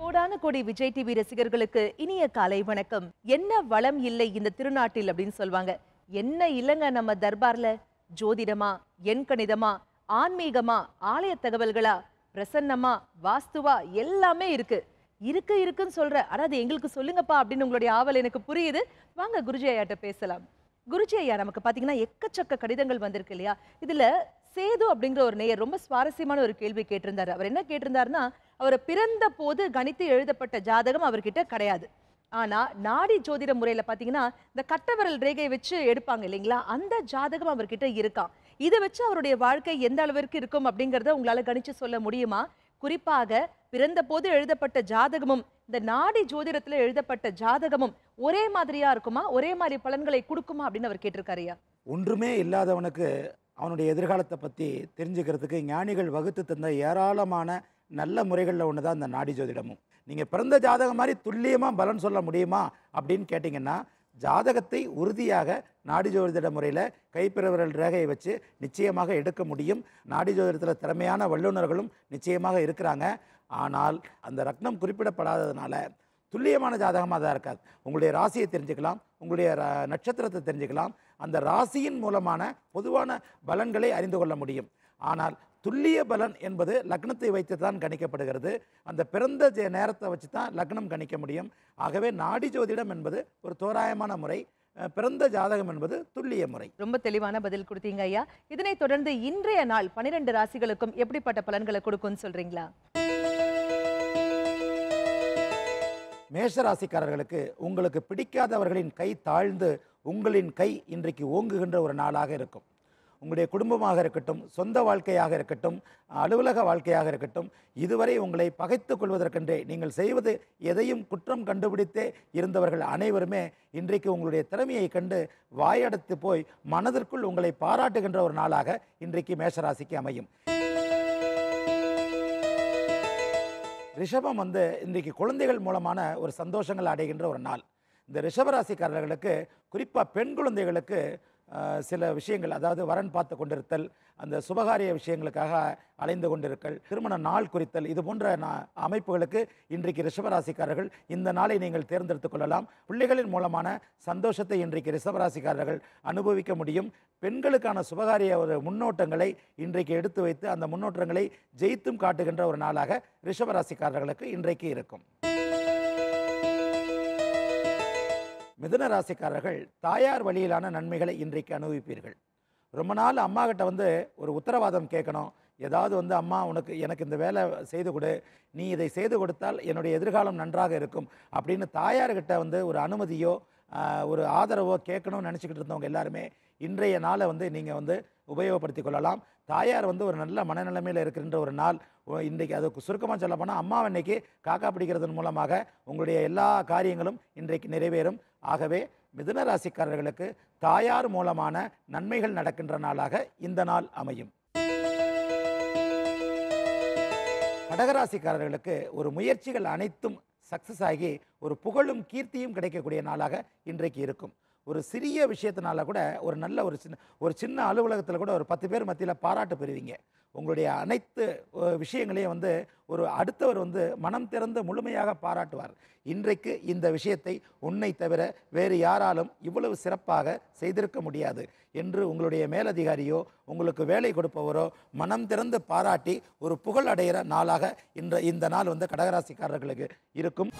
கோடான கோடி விஜய் டிவி ரசிகர்களுக்கு இனிய காலை வணக்கம் என்ன வளம் இல்லை இந்த திருநாட்டில் அப்படின்னு சொல்லுவாங்க என்ன இல்லைங்க நம்ம தர்பார்ல ஜோதிடமா எண்கணிதமா ஆன்மீகமா ஆலய தகவல்களா பிரசன்னமா வாஸ்துவா எல்லாமே இருக்கு இருக்கு இருக்குன்னு சொல்ற ஆனா அது எங்களுக்கு சொல்லுங்கப்பா அப்படின்னு உங்களுடைய ஆவல் எனக்கு புரியுது வாங்க குருஜி ஐயாட்ட பேசலாம் குருஜி ஐயா நமக்கு பார்த்தீங்கன்னா எக்கச்சக்க கடிதங்கள் வந்திருக்கு இல்லையா இதில் சேது அப்படிங்கிற ஒரு நேயர் ரொம்ப சுவாரஸ்யமான ஒரு கேள்வி கேட்டிருந்தார் அவர் என்ன கேட்டிருந்தாருன்னா அவர் பிறந்த போது கணித்து எழுதப்பட்ட ஜாதகம் அவர்கிட்ட கிடையாது ஆனால் நாடி ஜோதிட முறையில் பார்த்தீங்கன்னா இந்த கட்டவரல் ரேகையை வச்சு எடுப்பாங்க இல்லைங்களா அந்த ஜாதகம் அவர்கிட்ட இருக்கான் இதை வச்சு அவருடைய வாழ்க்கை எந்த அளவிற்கு இருக்கும் அப்படிங்கிறத உங்களால் கணிச்சு சொல்ல முடியுமா குறிப்பாக பிறந்தபோது எழுதப்பட்ட ஜாதகமும் இந்த நாடி ஜோதிடத்தில் எழுதப்பட்ட ஜாதகமும் ஒரே மாதிரியா இருக்குமா ஒரே மாதிரி பலன்களை கொடுக்குமா அப்படின்னு அவர் கேட்டிருக்காரு ஒன்றுமே இல்லாதவனுக்கு அவனுடைய எதிர்காலத்தை பற்றி தெரிஞ்சுக்கிறதுக்கு ஞானிகள் வகுத்து தந்த ஏராளமான நல்ல முறைகளில் ஒன்று தான் இந்த நாடி ஜோதிடமும் நீங்கள் பிறந்த ஜாதகம் மாதிரி துல்லியமாக பலன் சொல்ல முடியுமா அப்படின்னு கேட்டிங்கன்னா ஜாதகத்தை உறுதியாக நாடி ஜோதிட முறையில் கைப்பிறவர்கள் ரேகையை வச்சு நிச்சயமாக எடுக்க முடியும் நாடி ஜோதிடத்தில் திறமையான வல்லுநர்களும் நிச்சயமாக இருக்கிறாங்க ஆனால் அந்த ரத்னம் குறிப்பிடப்படாததுனால துல்லியமான ஜாதகமாக தான் இருக்காது உங்களுடைய ராசியை தெரிஞ்சுக்கலாம் உங்களுடைய நட்சத்திரத்தை தெரிஞ்சுக்கலாம் அந்த ராசியின் மூலமான பொதுவான பலன்களை அறிந்து கொள்ள முடியும் ஆனால் துல்லிய பலன் என்பது லக்னத்தை வைத்து தான் கணிக்கப்படுகிறது அந்த பிறந்த நேரத்தை வச்சு தான் லக்னம் கணிக்க முடியும் ஆகவே நாடி ஜோதிடம் என்பது ஒரு தோராயமான முறை பிறந்த ஜாதகம் என்பது துல்லிய முறை ரொம்ப தெளிவான பதில் கொடுத்தீங்க ஐயா இதனை தொடர்ந்து இன்றைய நாள் பனிரெண்டு ராசிகளுக்கும் எப்படிப்பட்ட பலன்களை கொடுக்கும்னு சொல்றீங்களா மேஷ ராசிக்காரர்களுக்கு உங்களுக்கு பிடிக்காதவர்களின் கை தாழ்ந்து உங்களின் கை இன்றைக்கு ஓங்குகின்ற ஒரு நாளாக இருக்கும் உங்களுடைய குடும்பமாக இருக்கட்டும் சொந்த வாழ்க்கையாக இருக்கட்டும் அலுவலக வாழ்க்கையாக இருக்கட்டும் இதுவரை உங்களை பகைத்து கொள்வதற்கென்றே நீங்கள் செய்வது எதையும் குற்றம் கண்டுபிடித்தே இருந்தவர்கள் அனைவருமே இன்றைக்கு உங்களுடைய திறமையை கண்டு வாயடைத்து போய் மனதிற்குள் உங்களை பாராட்டுகின்ற ஒரு நாளாக இன்றைக்கு மேஷராசிக்கு அமையும் ரிஷபம் வந்து இன்றைக்கு குழந்தைகள் மூலமான ஒரு சந்தோஷங்கள் அடைகின்ற ஒரு நாள் இந்த ரிஷபராசிக்காரர்களுக்கு குறிப்பாக பெண் குழந்தைகளுக்கு சில விஷயங்கள் அதாவது வரன் பார்த்து கொண்டிருத்தல் அந்த சுபகாரிய விஷயங்களுக்காக அலைந்து கொண்டிருக்கல் திருமண நாள் குறித்தல் இது போன்ற அமைப்புகளுக்கு இன்றைக்கு ரிஷபராசிக்காரர்கள் இந்த நாளை நீங்கள் தேர்ந்தெடுத்துக் கொள்ளலாம் பிள்ளைகளின் மூலமான சந்தோஷத்தை இன்றைக்கு ரிஷபராசிக்காரர்கள் அனுபவிக்க முடியும் பெண்களுக்கான சுபகாரிய ஒரு முன்னோட்டங்களை இன்றைக்கு எடுத்து வைத்து அந்த முன்னோட்டங்களை ஜெயித்தும் காட்டுகின்ற ஒரு நாளாக ரிஷபராசிக்காரர்களுக்கு இன்றைக்கு இருக்கும் மிதன ராசிக்காரர்கள் தாயார் வழியிலான நன்மைகளை இன்றைக்கு அனுபவிப்பீர்கள் ரொம்ப நாள் அம்மா கிட்ட வந்து ஒரு உத்தரவாதம் கேட்கணும் ஏதாவது வந்து அம்மா உனக்கு எனக்கு இந்த வேலை செய்து கொடு நீ இதை செய்து கொடுத்தால் என்னுடைய எதிர்காலம் நன்றாக இருக்கும் அப்படின்னு தாயார்கிட்ட வந்து ஒரு அனுமதியோ ஒரு ஆதரவோ கேட்கணும்னு நினச்சிக்கிட்டு இருந்தவங்க எல்லாருமே இன்றைய நாளை வந்து நீங்கள் வந்து உபயோகப்படுத்தி கொள்ளலாம் தாயார் வந்து ஒரு நல்ல மனநிலைமையில் இருக்கின்ற ஒரு நாள் இன்றைக்கு அதுக்கு சுருக்கமாக சொல்ல போனால் அம்மாவை அன்னைக்கு காக்கா பிடிக்கிறதன் மூலமாக உங்களுடைய எல்லா காரியங்களும் இன்றைக்கு நிறைவேறும் ஆகவே மிதுன ராசிக்காரர்களுக்கு தாயார் மூலமான நன்மைகள் நடக்கின்ற நாளாக இந்த நாள் அமையும் கடகராசிக்காரர்களுக்கு ஒரு முயற்சிகள் அனைத்தும் சக்ஸஸ் ஆகி ஒரு புகழும் கீர்த்தியும் கிடைக்கக்கூடிய நாளாக இன்றைக்கு இருக்கும் ஒரு சிறிய விஷயத்தினால கூட ஒரு நல்ல ஒரு சின்ன ஒரு சின்ன அலுவலகத்தில் கூட ஒரு பத்து பேர் மத்தியில் பாராட்டு பெறுவீங்க உங்களுடைய அனைத்து விஷயங்களையும் வந்து ஒரு அடுத்தவர் வந்து மனம் திறந்து முழுமையாக பாராட்டுவார் இன்றைக்கு இந்த விஷயத்தை உன்னை தவிர வேறு யாராலும் இவ்வளவு சிறப்பாக செய்திருக்க முடியாது என்று உங்களுடைய மேலதிகாரியோ உங்களுக்கு வேலை கொடுப்பவரோ மனம் திறந்து பாராட்டி ஒரு புகழ் அடைகிற நாளாக இன்ற இந்த நாள் வந்து கடகராசிக்காரர்களுக்கு இருக்கும்